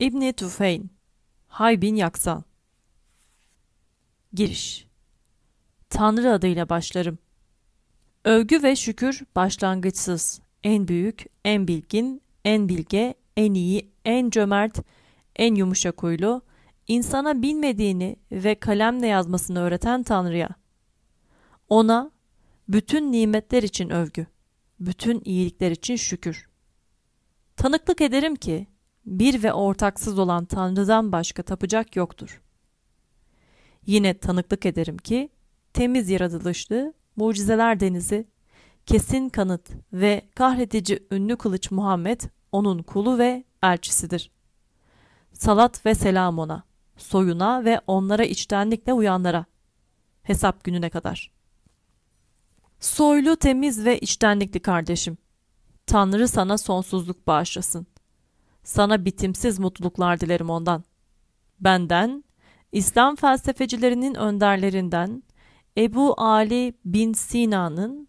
İbni Tufeyn Haybin Yaksan Giriş Tanrı adıyla başlarım. Övgü ve şükür başlangıçsız, en büyük, en bilgin, en bilge, en iyi, en cömert, en yumuşak huylu, insana bilmediğini ve kalemle yazmasını öğreten Tanrı'ya. Ona bütün nimetler için övgü, bütün iyilikler için şükür. Tanıklık ederim ki bir ve ortaksız olan Tanrı'dan başka tapacak yoktur. Yine tanıklık ederim ki temiz yaratılışlı mucizeler denizi, kesin kanıt ve kahredici ünlü kılıç Muhammed onun kulu ve elçisidir. Salat ve selam ona, soyuna ve onlara içtenlikle uyanlara. Hesap gününe kadar. Soylu, temiz ve içtenlikli kardeşim. Tanrı sana sonsuzluk bağışlasın. Sana bitimsiz mutluluklar dilerim ondan. Benden, İslam felsefecilerinin önderlerinden Ebu Ali bin Sina'nın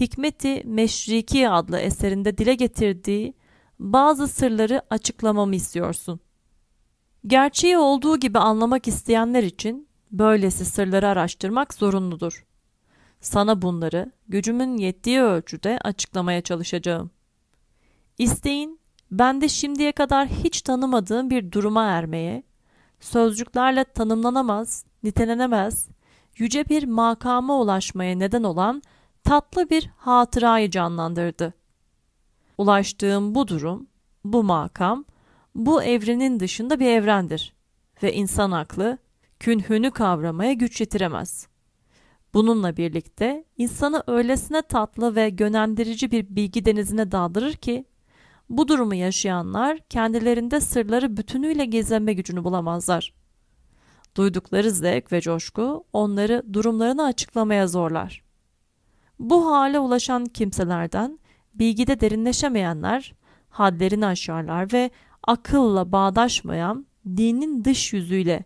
Hikmeti Meşriki adlı eserinde dile getirdiği bazı sırları açıklamamı istiyorsun. Gerçeği olduğu gibi anlamak isteyenler için böylesi sırları araştırmak zorunludur. Sana bunları gücümün yettiği ölçüde açıklamaya çalışacağım. İsteğin Bende şimdiye kadar hiç tanımadığım bir duruma ermeye, sözcüklerle tanımlanamaz, nitelenemez, yüce bir makama ulaşmaya neden olan tatlı bir hatırayı canlandırdı. Ulaştığım bu durum, bu makam, bu evrenin dışında bir evrendir ve insan aklı künhünü kavramaya güç yetiremez. Bununla birlikte insanı öylesine tatlı ve gönendirici bir bilgi denizine daldırır ki bu durumu yaşayanlar kendilerinde sırları bütünüyle gizleme gücünü bulamazlar. Duydukları zevk ve coşku onları durumlarını açıklamaya zorlar. Bu hale ulaşan kimselerden bilgide derinleşemeyenler hadlerini aşarlar ve akılla bağdaşmayan dinin dış yüzüyle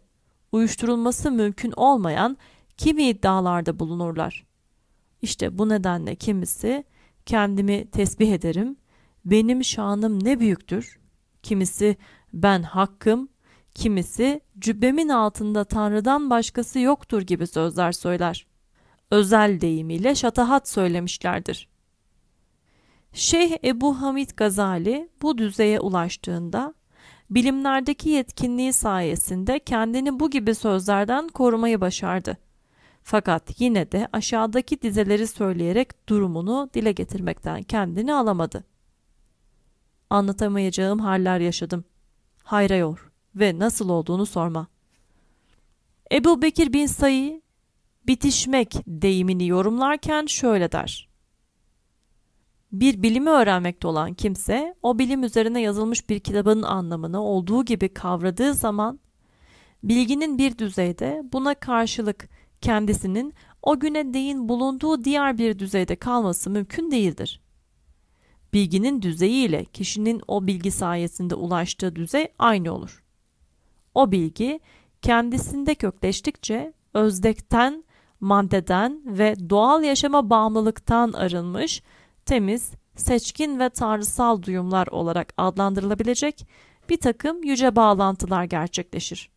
uyuşturulması mümkün olmayan kimi iddialarda bulunurlar. İşte bu nedenle kimisi kendimi tesbih ederim, benim şanım ne büyüktür. Kimisi ben hakkım, kimisi cübbemin altında Tanrı'dan başkası yoktur gibi sözler söyler. Özel deyimiyle şatahat söylemişlerdir. Şeyh Ebu Hamid Gazali bu düzeye ulaştığında bilimlerdeki yetkinliği sayesinde kendini bu gibi sözlerden korumayı başardı. Fakat yine de aşağıdaki dizeleri söyleyerek durumunu dile getirmekten kendini alamadı anlatamayacağım haller yaşadım. Hayra yor ve nasıl olduğunu sorma. Ebu Bekir bin Sayı bitişmek deyimini yorumlarken şöyle der. Bir bilimi öğrenmekte olan kimse o bilim üzerine yazılmış bir kitabın anlamını olduğu gibi kavradığı zaman bilginin bir düzeyde buna karşılık kendisinin o güne değin bulunduğu diğer bir düzeyde kalması mümkün değildir bilginin düzeyi ile kişinin o bilgi sayesinde ulaştığı düzey aynı olur. O bilgi kendisinde kökleştikçe özdekten, maddeden ve doğal yaşama bağımlılıktan arınmış, temiz, seçkin ve tanrısal duyumlar olarak adlandırılabilecek bir takım yüce bağlantılar gerçekleşir.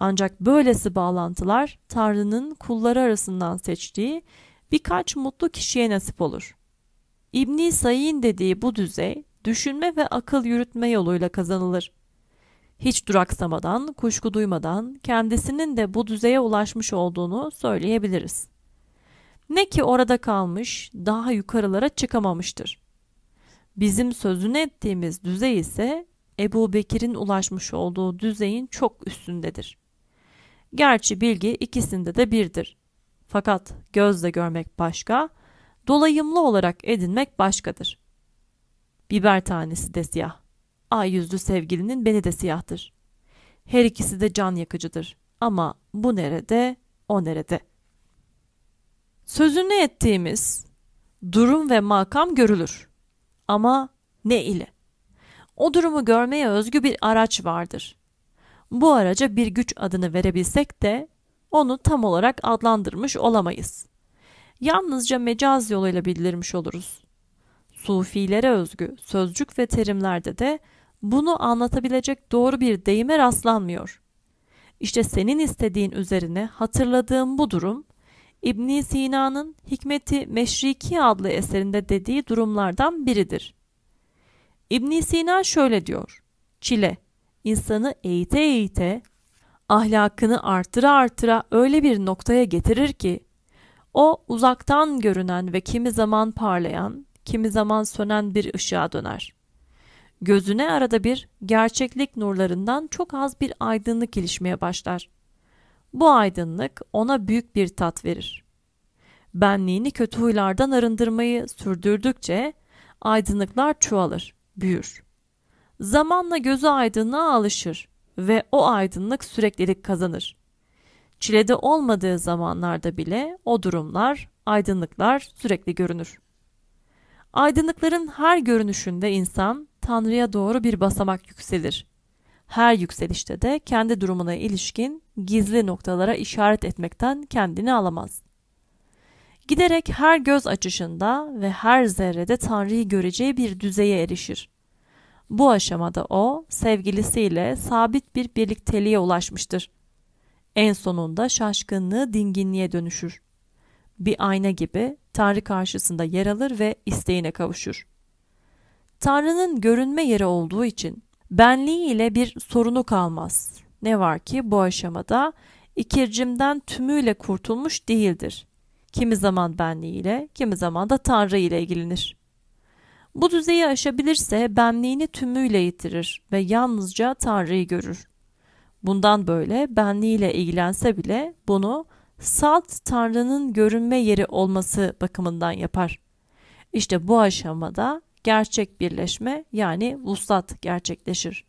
Ancak böylesi bağlantılar Tanrı'nın kulları arasından seçtiği birkaç mutlu kişiye nasip olur. İbni Sayin dediği bu düzey düşünme ve akıl yürütme yoluyla kazanılır. Hiç duraksamadan, kuşku duymadan kendisinin de bu düzeye ulaşmış olduğunu söyleyebiliriz. Ne ki orada kalmış, daha yukarılara çıkamamıştır. Bizim sözünü ettiğimiz düzey ise Ebu Bekir'in ulaşmış olduğu düzeyin çok üstündedir. Gerçi bilgi ikisinde de birdir. Fakat gözle görmek başka, dolayımlı olarak edinmek başkadır. Biber tanesi de siyah. Ay yüzlü sevgilinin beni de siyahtır. Her ikisi de can yakıcıdır. Ama bu nerede, o nerede? Sözünü ettiğimiz durum ve makam görülür. Ama ne ile? O durumu görmeye özgü bir araç vardır. Bu araca bir güç adını verebilsek de onu tam olarak adlandırmış olamayız yalnızca mecaz yoluyla bildirmiş oluruz. Sufilere özgü sözcük ve terimlerde de bunu anlatabilecek doğru bir deyime rastlanmıyor. İşte senin istediğin üzerine hatırladığım bu durum İbn Sina'nın Hikmeti Meşriki adlı eserinde dediği durumlardan biridir. İbn Sina şöyle diyor: Çile insanı eğite eğite ahlakını artıra artıra öyle bir noktaya getirir ki o uzaktan görünen ve kimi zaman parlayan, kimi zaman sönen bir ışığa döner. Gözüne arada bir gerçeklik nurlarından çok az bir aydınlık gelişmeye başlar. Bu aydınlık ona büyük bir tat verir. Benliğini kötü huylardan arındırmayı sürdürdükçe aydınlıklar çoğalır, büyür. Zamanla gözü aydınlığa alışır ve o aydınlık süreklilik kazanır çilede olmadığı zamanlarda bile o durumlar, aydınlıklar sürekli görünür. Aydınlıkların her görünüşünde insan Tanrı'ya doğru bir basamak yükselir. Her yükselişte de kendi durumuna ilişkin gizli noktalara işaret etmekten kendini alamaz. Giderek her göz açışında ve her zerrede Tanrı'yı göreceği bir düzeye erişir. Bu aşamada o sevgilisiyle sabit bir birlikteliğe ulaşmıştır. En sonunda şaşkınlığı dinginliğe dönüşür. Bir ayna gibi Tanrı karşısında yer alır ve isteğine kavuşur. Tanrı'nın görünme yeri olduğu için benliği ile bir sorunu kalmaz. Ne var ki bu aşamada ikircimden tümüyle kurtulmuş değildir. Kimi zaman benliğiyle, kimi zaman da Tanrı ile ilgilenir. Bu düzeyi aşabilirse benliğini tümüyle yitirir ve yalnızca Tanrı'yı görür. Bundan böyle benliğiyle ilgilense bile bunu salt Tanrı'nın görünme yeri olması bakımından yapar. İşte bu aşamada gerçek birleşme yani vuslat gerçekleşir.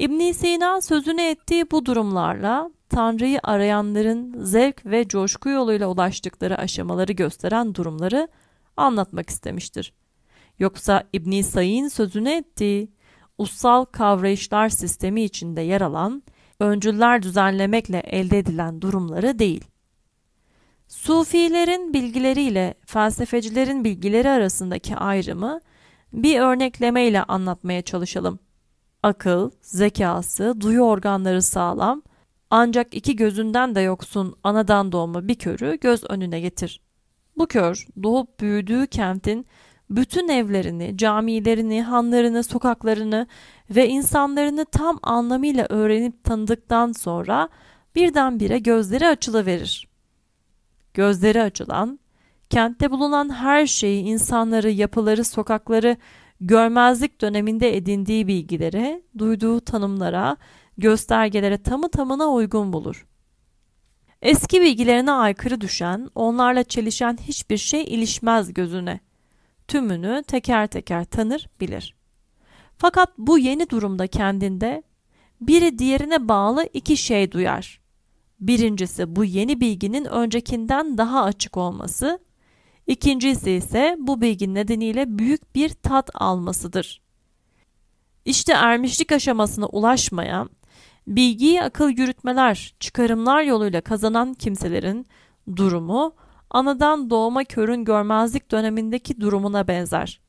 İbn Sina sözünü ettiği bu durumlarla Tanrı'yı arayanların zevk ve coşku yoluyla ulaştıkları aşamaları gösteren durumları anlatmak istemiştir. Yoksa İbn Said'in sözünü ettiği ussal kavrayışlar sistemi içinde yer alan öncüller düzenlemekle elde edilen durumları değil. Sufilerin bilgileriyle felsefecilerin bilgileri arasındaki ayrımı bir örneklemeyle anlatmaya çalışalım. Akıl, zekası, duyu organları sağlam ancak iki gözünden de yoksun anadan doğma bir körü göz önüne getir. Bu kör doğup büyüdüğü kentin bütün evlerini, camilerini, hanlarını, sokaklarını ve insanlarını tam anlamıyla öğrenip tanıdıktan sonra birdenbire gözleri açılıverir. Gözleri açılan, kentte bulunan her şeyi, insanları, yapıları, sokakları görmezlik döneminde edindiği bilgilere, duyduğu tanımlara, göstergelere tamı tamına uygun bulur. Eski bilgilerine aykırı düşen, onlarla çelişen hiçbir şey ilişmez gözüne tümünü teker teker tanır bilir. Fakat bu yeni durumda kendinde biri diğerine bağlı iki şey duyar. Birincisi bu yeni bilginin öncekinden daha açık olması, ikincisi ise bu bilgi nedeniyle büyük bir tat almasıdır. İşte ermişlik aşamasına ulaşmayan, bilgiyi akıl yürütmeler, çıkarımlar yoluyla kazanan kimselerin durumu anadan doğma körün görmezlik dönemindeki durumuna benzer.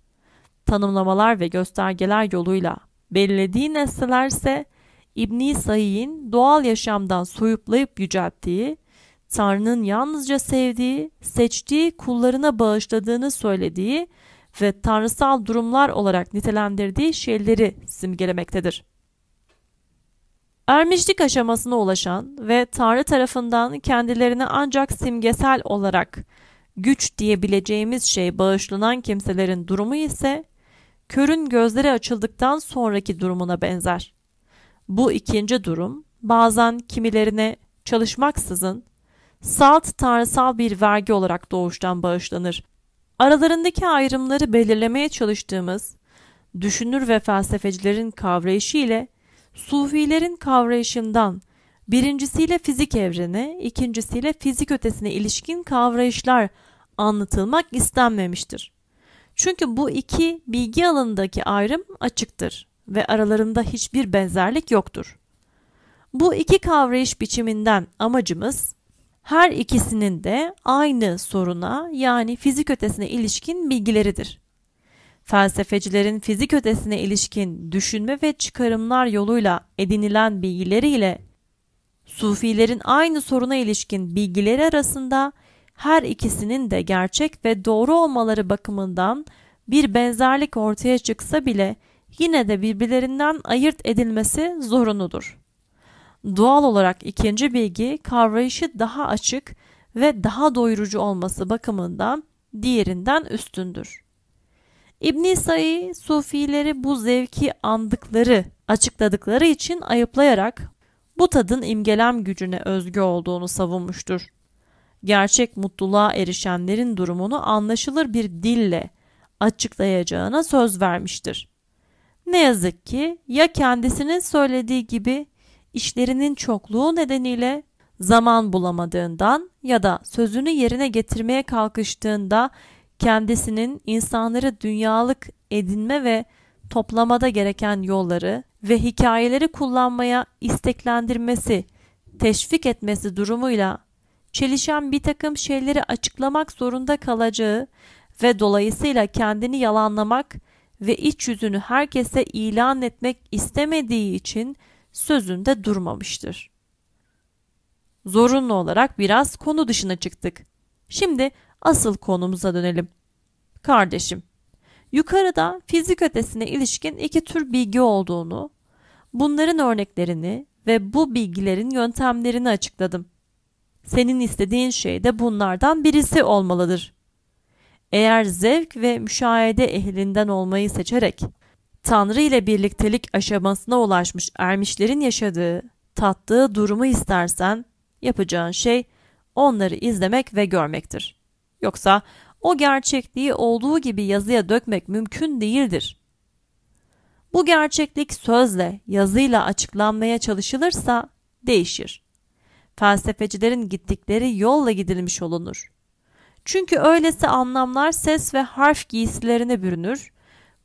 Tanımlamalar ve göstergeler yoluyla belirlediği nesneler ise İbni Said'in doğal yaşamdan soyuplayıp yücelttiği, Tanrı'nın yalnızca sevdiği, seçtiği kullarına bağışladığını söylediği ve tanrısal durumlar olarak nitelendirdiği şeyleri simgelemektedir. Ermişlik aşamasına ulaşan ve Tanrı tarafından kendilerine ancak simgesel olarak güç diyebileceğimiz şey bağışlanan kimselerin durumu ise körün gözleri açıldıktan sonraki durumuna benzer. Bu ikinci durum bazen kimilerine çalışmaksızın salt tanrısal bir vergi olarak doğuştan bağışlanır. Aralarındaki ayrımları belirlemeye çalıştığımız düşünür ve felsefecilerin kavrayışı ile Sufilerin kavrayışından birincisiyle fizik evreni, ikincisiyle fizik ötesine ilişkin kavrayışlar anlatılmak istenmemiştir. Çünkü bu iki bilgi alanındaki ayrım açıktır ve aralarında hiçbir benzerlik yoktur. Bu iki kavrayış biçiminden amacımız her ikisinin de aynı soruna yani fizik ötesine ilişkin bilgileridir felsefecilerin fizik ötesine ilişkin düşünme ve çıkarımlar yoluyla edinilen bilgileriyle sufilerin aynı soruna ilişkin bilgileri arasında her ikisinin de gerçek ve doğru olmaları bakımından bir benzerlik ortaya çıksa bile yine de birbirlerinden ayırt edilmesi zorunludur. Doğal olarak ikinci bilgi kavrayışı daha açık ve daha doyurucu olması bakımından diğerinden üstündür. İbn Sa'yı sufileri bu zevki andıkları, açıkladıkları için ayıplayarak bu tadın imgelem gücüne özgü olduğunu savunmuştur. Gerçek mutluluğa erişenlerin durumunu anlaşılır bir dille açıklayacağına söz vermiştir. Ne yazık ki ya kendisinin söylediği gibi işlerinin çokluğu nedeniyle zaman bulamadığından ya da sözünü yerine getirmeye kalkıştığında kendisinin insanları dünyalık edinme ve toplamada gereken yolları ve hikayeleri kullanmaya isteklendirmesi, teşvik etmesi durumuyla çelişen bir takım şeyleri açıklamak zorunda kalacağı ve dolayısıyla kendini yalanlamak ve iç yüzünü herkese ilan etmek istemediği için sözünde durmamıştır. Zorunlu olarak biraz konu dışına çıktık. Şimdi asıl konumuza dönelim. Kardeşim, yukarıda fizik ötesine ilişkin iki tür bilgi olduğunu, bunların örneklerini ve bu bilgilerin yöntemlerini açıkladım. Senin istediğin şey de bunlardan birisi olmalıdır. Eğer zevk ve müşahede ehlinden olmayı seçerek Tanrı ile birliktelik aşamasına ulaşmış ermişlerin yaşadığı, tattığı durumu istersen yapacağın şey onları izlemek ve görmektir. Yoksa o gerçekliği olduğu gibi yazıya dökmek mümkün değildir. Bu gerçeklik sözle, yazıyla açıklanmaya çalışılırsa değişir. Felsefecilerin gittikleri yolla gidilmiş olunur. Çünkü öylesi anlamlar ses ve harf giysilerine bürünür.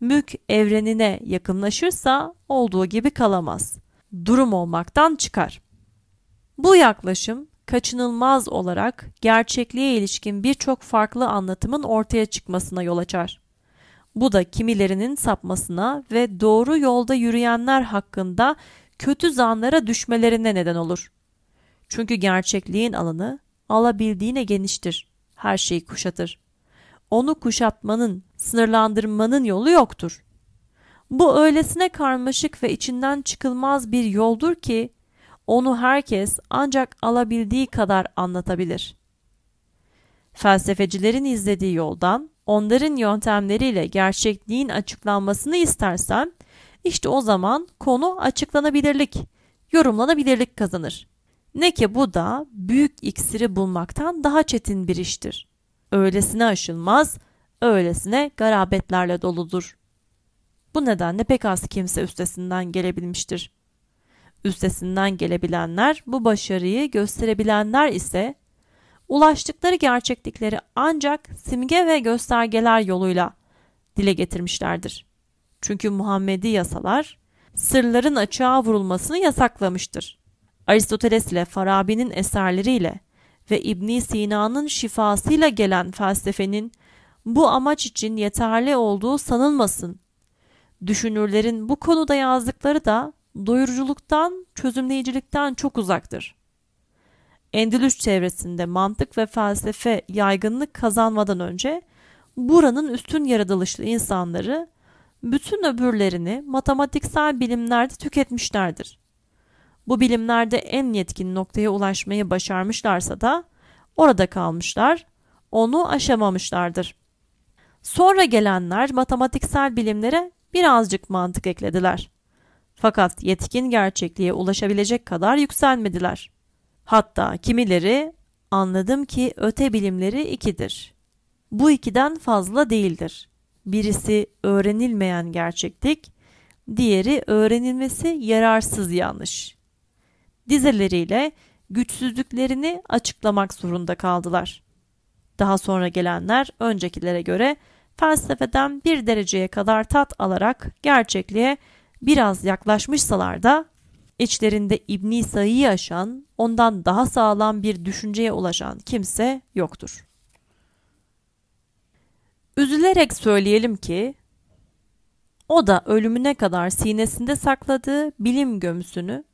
mük evrenine yakınlaşırsa olduğu gibi kalamaz. Durum olmaktan çıkar. Bu yaklaşım kaçınılmaz olarak gerçekliğe ilişkin birçok farklı anlatımın ortaya çıkmasına yol açar. Bu da kimilerinin sapmasına ve doğru yolda yürüyenler hakkında kötü zanlara düşmelerine neden olur. Çünkü gerçekliğin alanı alabildiğine geniştir. Her şeyi kuşatır. Onu kuşatmanın, sınırlandırmanın yolu yoktur. Bu öylesine karmaşık ve içinden çıkılmaz bir yoldur ki onu herkes ancak alabildiği kadar anlatabilir. Felsefecilerin izlediği yoldan onların yöntemleriyle gerçekliğin açıklanmasını istersen işte o zaman konu açıklanabilirlik, yorumlanabilirlik kazanır. Ne ki bu da büyük iksiri bulmaktan daha çetin bir iştir. Öylesine aşılmaz, öylesine garabetlerle doludur. Bu nedenle pek az kimse üstesinden gelebilmiştir üstesinden gelebilenler, bu başarıyı gösterebilenler ise ulaştıkları gerçeklikleri ancak simge ve göstergeler yoluyla dile getirmişlerdir. Çünkü Muhammedi yasalar sırların açığa vurulmasını yasaklamıştır. Aristoteles ile Farabi'nin eserleriyle ve İbn Sina'nın şifasıyla gelen felsefenin bu amaç için yeterli olduğu sanılmasın. Düşünürlerin bu konuda yazdıkları da doyuruculuktan, çözümleyicilikten çok uzaktır. Endülüs çevresinde mantık ve felsefe yaygınlık kazanmadan önce buranın üstün yaratılışlı insanları bütün öbürlerini matematiksel bilimlerde tüketmişlerdir. Bu bilimlerde en yetkin noktaya ulaşmayı başarmışlarsa da orada kalmışlar, onu aşamamışlardır. Sonra gelenler matematiksel bilimlere birazcık mantık eklediler. Fakat yetkin gerçekliğe ulaşabilecek kadar yükselmediler. Hatta kimileri anladım ki öte bilimleri ikidir. Bu ikiden fazla değildir. Birisi öğrenilmeyen gerçeklik, diğeri öğrenilmesi yararsız yanlış. Dizeleriyle güçsüzlüklerini açıklamak zorunda kaldılar. Daha sonra gelenler öncekilere göre felsefeden bir dereceye kadar tat alarak gerçekliğe Biraz yaklaşmışsalar da içlerinde İbni Sa'yı yaşan, ondan daha sağlam bir düşünceye ulaşan kimse yoktur. Üzülerek söyleyelim ki o da ölümüne kadar sinesinde sakladığı bilim gömüsünü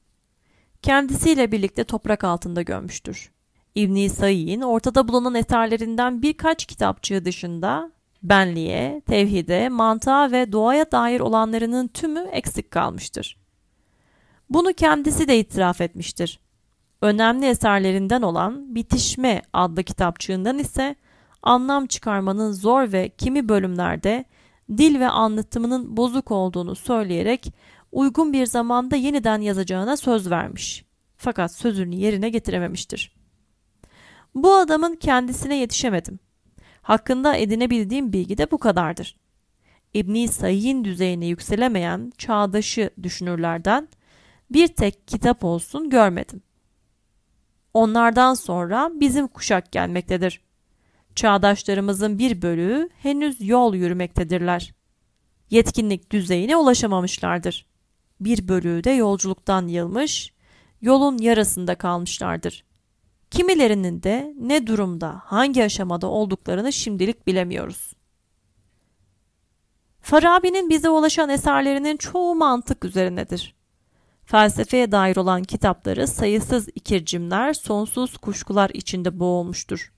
kendisiyle birlikte toprak altında gömmüştür. İbni Said'in ortada bulunan eserlerinden birkaç kitapçığı dışında benliğe, tevhide, mantığa ve doğaya dair olanlarının tümü eksik kalmıştır. Bunu kendisi de itiraf etmiştir. Önemli eserlerinden olan Bitişme adlı kitapçığından ise anlam çıkarmanın zor ve kimi bölümlerde dil ve anlatımının bozuk olduğunu söyleyerek uygun bir zamanda yeniden yazacağına söz vermiş. Fakat sözünü yerine getirememiştir. Bu adamın kendisine yetişemedim. Hakkında edinebildiğim bilgi de bu kadardır. İbni Sayy'in düzeyine yükselemeyen çağdaşı düşünürlerden bir tek kitap olsun görmedim. Onlardan sonra bizim kuşak gelmektedir. Çağdaşlarımızın bir bölüğü henüz yol yürümektedirler. Yetkinlik düzeyine ulaşamamışlardır. Bir bölüğü de yolculuktan yılmış, yolun yarasında kalmışlardır. Kimilerinin de ne durumda, hangi aşamada olduklarını şimdilik bilemiyoruz. Farabi'nin bize ulaşan eserlerinin çoğu mantık üzerinedir. Felsefeye dair olan kitapları sayısız ikircimler, sonsuz kuşkular içinde boğulmuştur.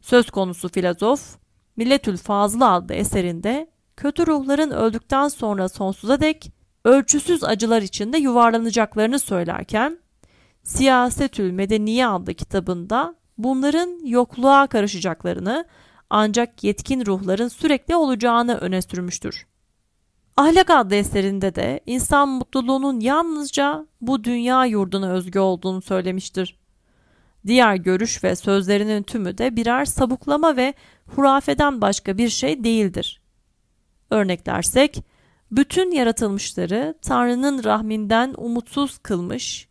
Söz konusu filozof, Milletül Fazlı adlı eserinde kötü ruhların öldükten sonra sonsuza dek ölçüsüz acılar içinde yuvarlanacaklarını söylerken Siyasetül Medeniye adlı kitabında bunların yokluğa karışacaklarını ancak yetkin ruhların sürekli olacağını öne sürmüştür. Ahlak adlı eserinde de insan mutluluğunun yalnızca bu dünya yurduna özgü olduğunu söylemiştir. Diğer görüş ve sözlerinin tümü de birer sabuklama ve hurafeden başka bir şey değildir. Örneklersek, bütün yaratılmışları Tanrı'nın rahminden umutsuz kılmış,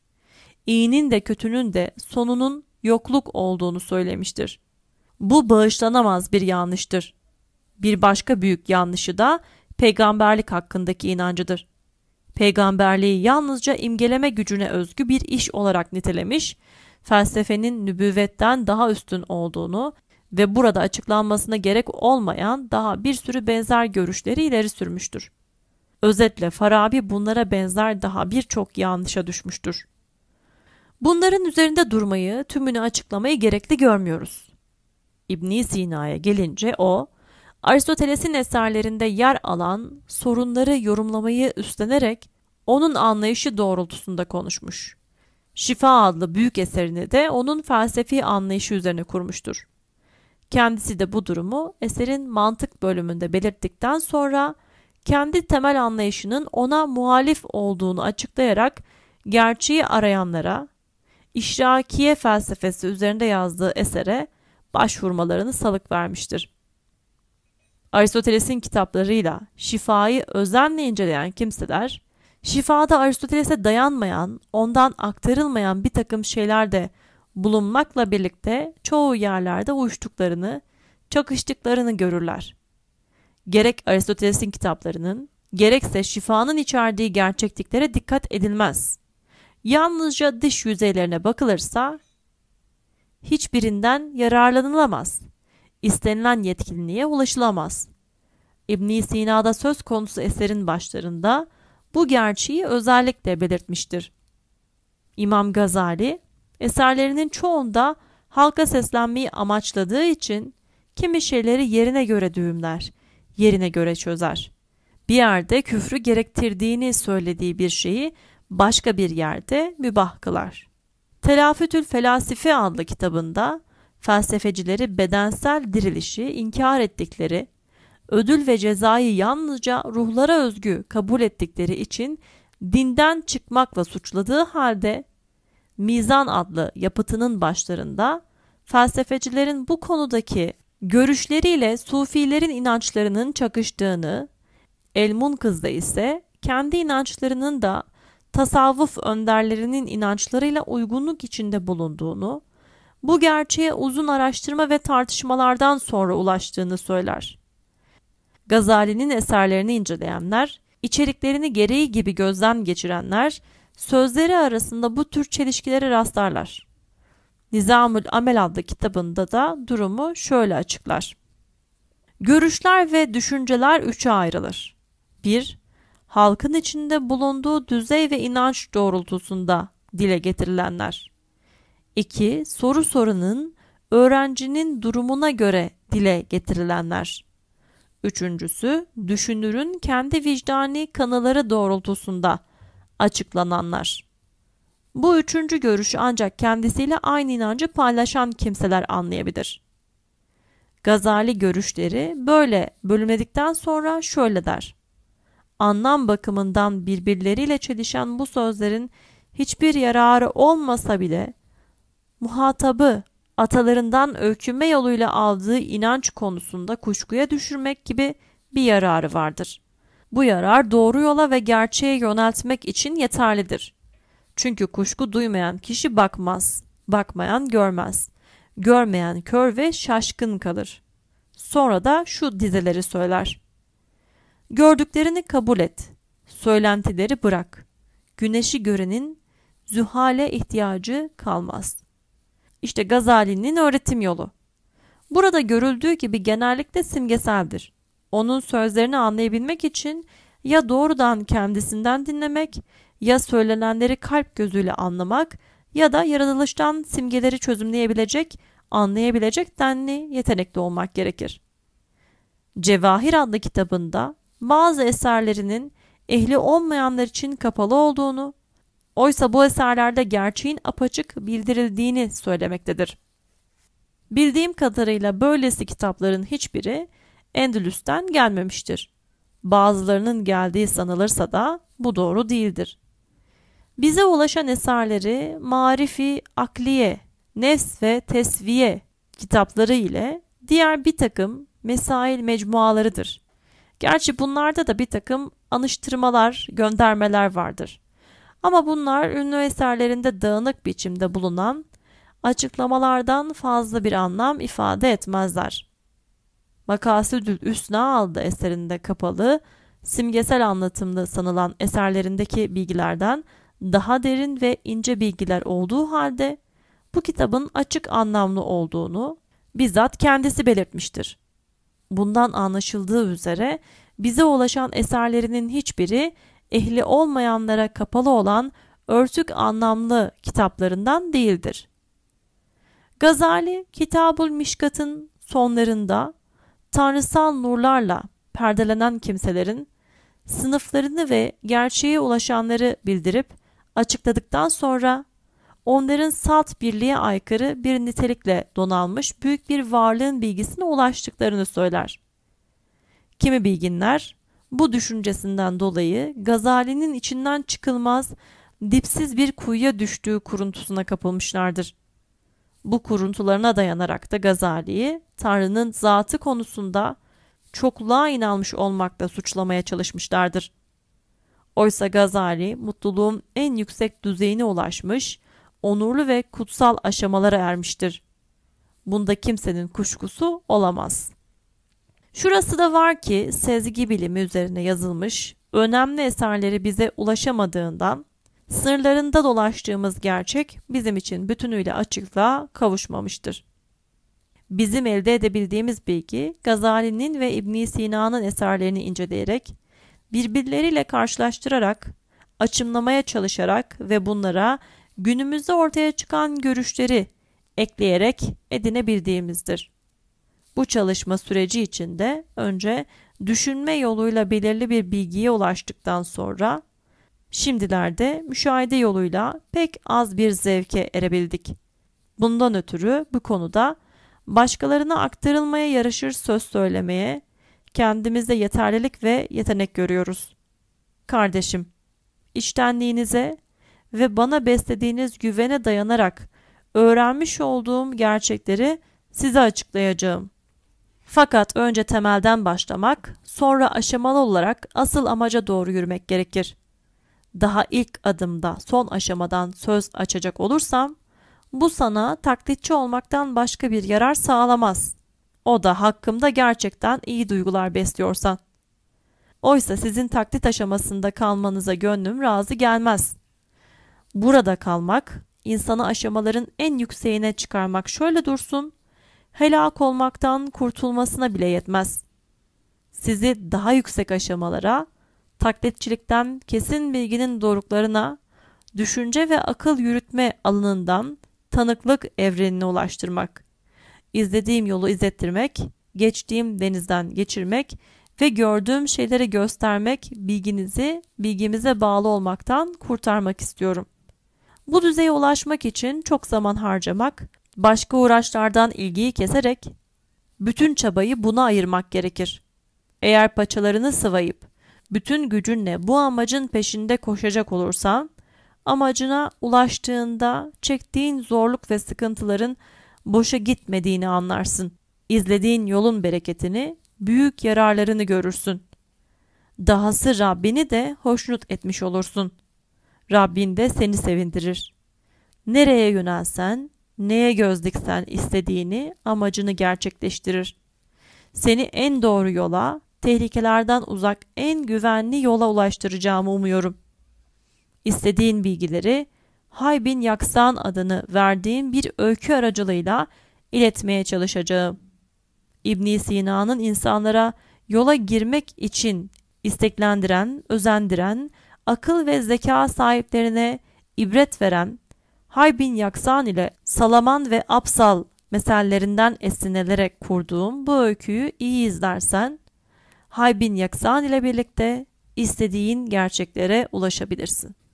iyinin de kötünün de sonunun yokluk olduğunu söylemiştir. Bu bağışlanamaz bir yanlıştır. Bir başka büyük yanlışı da peygamberlik hakkındaki inancıdır. Peygamberliği yalnızca imgeleme gücüne özgü bir iş olarak nitelemiş, felsefenin nübüvvetten daha üstün olduğunu ve burada açıklanmasına gerek olmayan daha bir sürü benzer görüşleri ileri sürmüştür. Özetle Farabi bunlara benzer daha birçok yanlışa düşmüştür. Bunların üzerinde durmayı, tümünü açıklamayı gerekli görmüyoruz. İbn Sina'ya gelince o, Aristoteles'in eserlerinde yer alan sorunları yorumlamayı üstlenerek onun anlayışı doğrultusunda konuşmuş. Şifa adlı büyük eserini de onun felsefi anlayışı üzerine kurmuştur. Kendisi de bu durumu eserin mantık bölümünde belirttikten sonra kendi temel anlayışının ona muhalif olduğunu açıklayarak gerçeği arayanlara işrakiye felsefesi üzerinde yazdığı esere başvurmalarını salık vermiştir. Aristoteles'in kitaplarıyla şifayı özenle inceleyen kimseler, şifada Aristoteles'e dayanmayan, ondan aktarılmayan bir takım şeyler de bulunmakla birlikte çoğu yerlerde uyuştuklarını, çakıştıklarını görürler. Gerek Aristoteles'in kitaplarının, gerekse şifanın içerdiği gerçekliklere dikkat edilmez yalnızca dış yüzeylerine bakılırsa hiçbirinden yararlanılamaz. İstenilen yetkinliğe ulaşılamaz. İbn Sina'da söz konusu eserin başlarında bu gerçeği özellikle belirtmiştir. İmam Gazali eserlerinin çoğunda halka seslenmeyi amaçladığı için kimi şeyleri yerine göre düğümler, yerine göre çözer. Bir yerde küfrü gerektirdiğini söylediği bir şeyi başka bir yerde mübah kılar. Telafütül Felasife adlı kitabında felsefecileri bedensel dirilişi inkar ettikleri, ödül ve cezayı yalnızca ruhlara özgü kabul ettikleri için dinden çıkmakla suçladığı halde Mizan adlı yapıtının başlarında felsefecilerin bu konudaki görüşleriyle sufilerin inançlarının çakıştığını, Elmun kızda ise kendi inançlarının da tasavvuf önderlerinin inançlarıyla uygunluk içinde bulunduğunu, bu gerçeğe uzun araştırma ve tartışmalardan sonra ulaştığını söyler. Gazali'nin eserlerini inceleyenler, içeriklerini gereği gibi gözlem geçirenler, sözleri arasında bu tür çelişkilere rastlarlar. Nizamül Amel adlı kitabında da durumu şöyle açıklar. Görüşler ve düşünceler üçe ayrılır. 1 halkın içinde bulunduğu düzey ve inanç doğrultusunda dile getirilenler. 2. Soru soranın öğrencinin durumuna göre dile getirilenler. Üçüncüsü, düşünürün kendi vicdani kanıları doğrultusunda açıklananlar. Bu üçüncü görüşü ancak kendisiyle aynı inancı paylaşan kimseler anlayabilir. Gazali görüşleri böyle bölümledikten sonra şöyle der anlam bakımından birbirleriyle çelişen bu sözlerin hiçbir yararı olmasa bile muhatabı atalarından öykünme yoluyla aldığı inanç konusunda kuşkuya düşürmek gibi bir yararı vardır. Bu yarar doğru yola ve gerçeğe yöneltmek için yeterlidir. Çünkü kuşku duymayan kişi bakmaz, bakmayan görmez, görmeyen kör ve şaşkın kalır. Sonra da şu dizeleri söyler. Gördüklerini kabul et, söylentileri bırak. Güneşi görenin zühale ihtiyacı kalmaz. İşte Gazali'nin öğretim yolu. Burada görüldüğü gibi genellikle simgeseldir. Onun sözlerini anlayabilmek için ya doğrudan kendisinden dinlemek, ya söylenenleri kalp gözüyle anlamak ya da yaratılıştan simgeleri çözümleyebilecek, anlayabilecek denli yetenekli olmak gerekir. Cevahir adlı kitabında bazı eserlerinin ehli olmayanlar için kapalı olduğunu, oysa bu eserlerde gerçeğin apaçık bildirildiğini söylemektedir. Bildiğim kadarıyla böylesi kitapların hiçbiri Endülüs'ten gelmemiştir. Bazılarının geldiği sanılırsa da bu doğru değildir. Bize ulaşan eserleri marifi akliye, nefs ve tesviye kitapları ile diğer bir takım mesail mecmualarıdır. Gerçi bunlarda da bir takım anıştırmalar, göndermeler vardır. Ama bunlar ünlü eserlerinde dağınık biçimde bulunan açıklamalardan fazla bir anlam ifade etmezler. Makasüdül Üsna aldı eserinde kapalı, simgesel anlatımda sanılan eserlerindeki bilgilerden daha derin ve ince bilgiler olduğu halde bu kitabın açık anlamlı olduğunu bizzat kendisi belirtmiştir. Bundan anlaşıldığı üzere bize ulaşan eserlerinin hiçbiri ehli olmayanlara kapalı olan örtük anlamlı kitaplarından değildir. Gazali Kitabul Mişkat'ın sonlarında tanrısal nurlarla perdelenen kimselerin sınıflarını ve gerçeğe ulaşanları bildirip açıkladıktan sonra onların salt birliğe aykırı bir nitelikle donanmış büyük bir varlığın bilgisine ulaştıklarını söyler. Kimi bilginler bu düşüncesinden dolayı Gazali'nin içinden çıkılmaz dipsiz bir kuyuya düştüğü kuruntusuna kapılmışlardır. Bu kuruntularına dayanarak da Gazali'yi Tanrı'nın zatı konusunda çokluğa inanmış olmakla suçlamaya çalışmışlardır. Oysa Gazali mutluluğun en yüksek düzeyine ulaşmış, onurlu ve kutsal aşamalara ermiştir. Bunda kimsenin kuşkusu olamaz. Şurası da var ki sezgi bilimi üzerine yazılmış önemli eserleri bize ulaşamadığından sırlarında dolaştığımız gerçek bizim için bütünüyle açıklığa kavuşmamıştır. Bizim elde edebildiğimiz bilgi Gazali'nin ve ibn Sina'nın eserlerini inceleyerek, birbirleriyle karşılaştırarak, açımlamaya çalışarak ve bunlara günümüzde ortaya çıkan görüşleri ekleyerek edinebildiğimizdir. Bu çalışma süreci içinde önce düşünme yoluyla belirli bir bilgiye ulaştıktan sonra şimdilerde müşahede yoluyla pek az bir zevke erebildik. Bundan ötürü bu konuda başkalarına aktarılmaya yaraşır söz söylemeye kendimizde yeterlilik ve yetenek görüyoruz. Kardeşim, içtenliğinize ve bana beslediğiniz güvene dayanarak öğrenmiş olduğum gerçekleri size açıklayacağım. Fakat önce temelden başlamak, sonra aşamalı olarak asıl amaca doğru yürümek gerekir. Daha ilk adımda son aşamadan söz açacak olursam, bu sana taklitçi olmaktan başka bir yarar sağlamaz. O da hakkımda gerçekten iyi duygular besliyorsan. Oysa sizin taklit aşamasında kalmanıza gönlüm razı gelmez burada kalmak, insanı aşamaların en yükseğine çıkarmak şöyle dursun, helak olmaktan kurtulmasına bile yetmez. Sizi daha yüksek aşamalara, taklitçilikten kesin bilginin doruklarına, düşünce ve akıl yürütme alanından tanıklık evrenine ulaştırmak, izlediğim yolu izlettirmek, geçtiğim denizden geçirmek ve gördüğüm şeyleri göstermek bilginizi bilgimize bağlı olmaktan kurtarmak istiyorum. Bu düzeye ulaşmak için çok zaman harcamak, başka uğraşlardan ilgiyi keserek bütün çabayı buna ayırmak gerekir. Eğer paçalarını sıvayıp bütün gücünle bu amacın peşinde koşacak olursan, amacına ulaştığında çektiğin zorluk ve sıkıntıların boşa gitmediğini anlarsın. İzlediğin yolun bereketini, büyük yararlarını görürsün. Dahası Rabbini de hoşnut etmiş olursun.'' Rabbin de seni sevindirir. Nereye yönelsen, neye göz diksen istediğini, amacını gerçekleştirir. Seni en doğru yola, tehlikelerden uzak en güvenli yola ulaştıracağımı umuyorum. İstediğin bilgileri Haybin Yaksan adını verdiğim bir öykü aracılığıyla iletmeye çalışacağım. İbn Sina'nın insanlara yola girmek için isteklendiren, özendiren, akıl ve zeka sahiplerine ibret veren Haybin Yaksan ile Salaman ve Apsal mesellerinden esinlenerek kurduğum bu öyküyü iyi izlersen Haybin Yaksan ile birlikte istediğin gerçeklere ulaşabilirsin.